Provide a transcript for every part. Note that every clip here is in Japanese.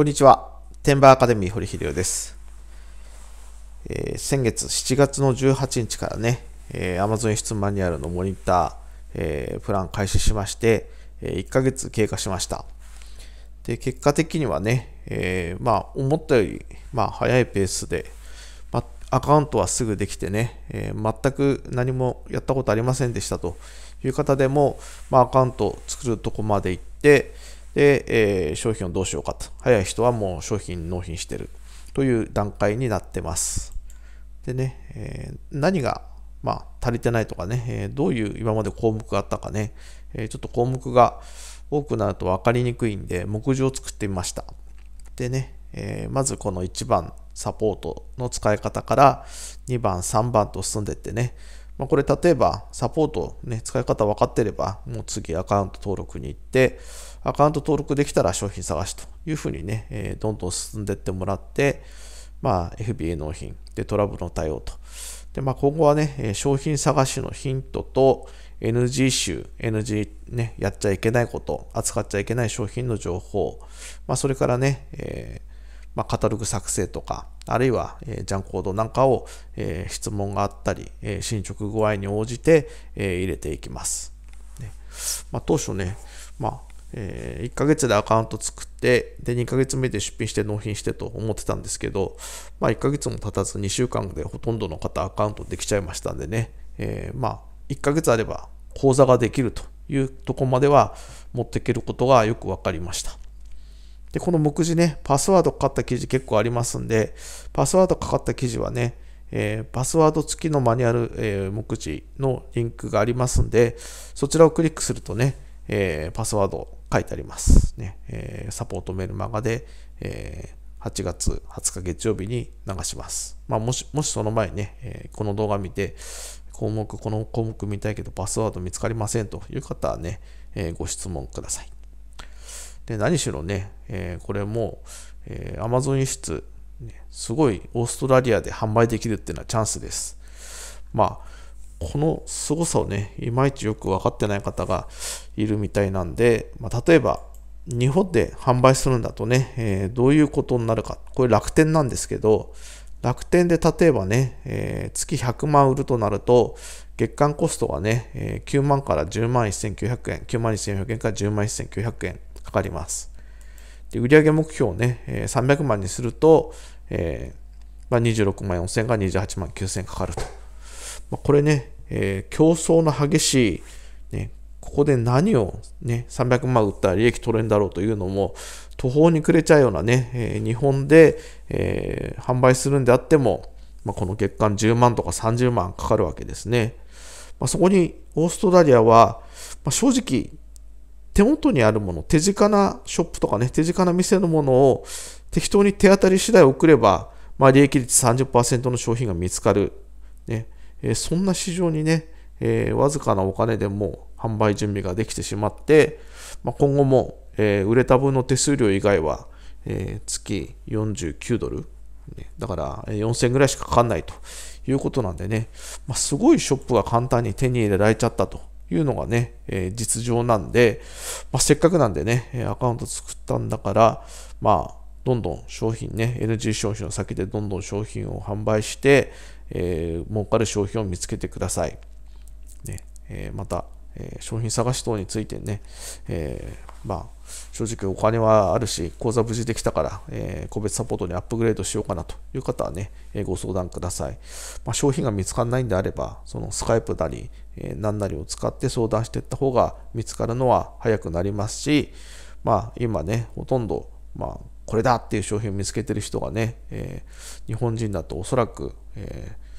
こんにちは。テンバーアカデミー堀秀夫です。えー、先月7月の18日からね、えー、Amazon 輸出マニュアルのモニター、えー、プラン開始しまして、え1ヶ月経過しました。で、結果的にはね、えまあ、思ったより、まあ、早いペースで、まあ、アカウントはすぐできてね、え全く何もやったことありませんでしたという方でも、まあ、アカウント作るとこまで行って、で、えー、商品をどうしようかと。早い人はもう商品納品してるという段階になってます。でね、えー、何が、まあ、足りてないとかね、えー、どういう今まで項目があったかね、えちょっと項目が多くなると分かりにくいんで、目次を作ってみました。でね、えまずこの1番、サポートの使い方から2番、3番と進んでいってね、まあ、これ例えばサポート、ね、使い方分かってれば、もう次アカウント登録に行って、アカウント登録できたら商品探しというふうにね、えー、どんどん進んでいってもらって、まあ、FBA 納品、で、トラブルの対応と。で、まあ、今後はね、商品探しのヒントと NG 集、NG ね、やっちゃいけないこと、扱っちゃいけない商品の情報、まあ、それからね、えーまあ、カタログ作成とか、あるいは、えー、ジャンコードなんかを、えー、質問があったり、えー、進捗具合に応じて、えー、入れていきます。ねまあ、当初ね、まあえー、1ヶ月でアカウント作って、で、2ヶ月目で出品して納品してと思ってたんですけど、まあ、1ヶ月も経たず2週間でほとんどの方アカウントできちゃいましたんでね、えー、まあ、1ヶ月あれば口座ができるというとこまでは持っていけることがよくわかりました。で、この目次ね、パスワードかかった記事結構ありますんで、パスワードかかった記事はね、えー、パスワード付きのマニュアル、えー、目次のリンクがありますんで、そちらをクリックするとね、えー、パスワード書いてあります。ねえサポートメルマガで、え8月20日月曜日に流します。まあ、もし、もしその前にね、えこの動画見て、項目、この項目見たいけどパスワード見つかりませんという方はね、えご質問ください。で、何しろね、えー、これも、えー、Amazon 輸出、ね、すごいオーストラリアで販売できるっていうのはチャンスです。まあ、この凄さをね、いまいちよく分かってない方がいるみたいなんで、まあ、例えば、日本で販売するんだとね、えー、どういうことになるか。これ楽天なんですけど、楽天で例えばね、えー、月100万売るとなると、月間コストがね、えー、9万から10万1900円、9万2400円から10万1900円かかります。で売上目標をね、え300万にすると、えまあ、26万4000円が28万9000かかると。まあ、これね、えー、競争の激しい、ね、ここで何を、ね、300万売ったら利益取れるんだろうというのも、途方に暮れちゃうようなね、えー、日本で、えー、販売するんであっても、まあ、この月間10万とか30万かかるわけですね。まあ、そこにオーストラリアは、まあ、正直、手元にあるもの、手近なショップとかね、手近な店のものを適当に手当たり次第送れば、まあ、利益率30%の商品が見つかる。ねえー、そんな市場にね、えー、わずかなお金でも販売準備ができてしまって、まあ、今後も、えー、売れた分の手数料以外は、えー、月49ドル、ね、だから4000ぐらいしかかかんないということなんでね、まあ、すごいショップが簡単に手に入れられちゃったというのがね、えー、実情なんで、まあ、せっかくなんでね、アカウント作ったんだから、まあ、どんどん商品ね、NG 消費の先でどんどん商品を販売して、えー、儲かる商品を見つけてください。ねえー、また、えー、商品探し等についてね、えー、まあ、正直お金はあるし、口座無事できたから、えー、個別サポートにアップグレードしようかなという方はね、えー、ご相談ください。まあ、商品が見つからないんであれば、そのスカイプなり、えー、何なりを使って相談していった方が見つかるのは早くなりますし、まあ、今ね、ほとんど、まあ、これだっていう商品を見つけてる人がね、えー、日本人だとおそらく、えー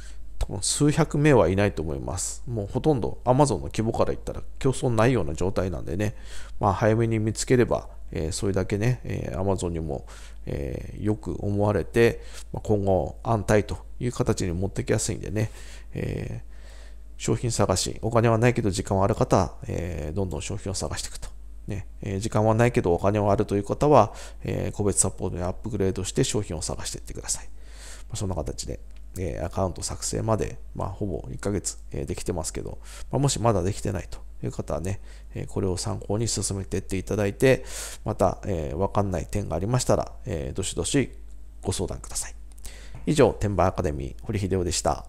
もう数百名はいないと思います。もうほとんど Amazon の規模から言ったら競争ないような状態なんでね、まあ、早めに見つければ、えー、それだけね、えー、Amazon にも、えー、よく思われて、まあ、今後安泰という形に持ってきやすいんでね、え商品探し、お金はないけど時間はある方は、えどんどん商品を探していくと。ねえ時間はないけどお金はあるという方は、え個別サポートにアップグレードして商品を探していってください。まあ、そんな形で。えアカウント作成まで、まあ、ほぼ1ヶ月、えできてますけど、まあ、もしまだできてないという方はね、えこれを参考に進めていっていただいて、また、えー、わかんない点がありましたら、えー、どしどしご相談ください。以上、天板アカデミー、堀秀夫でした。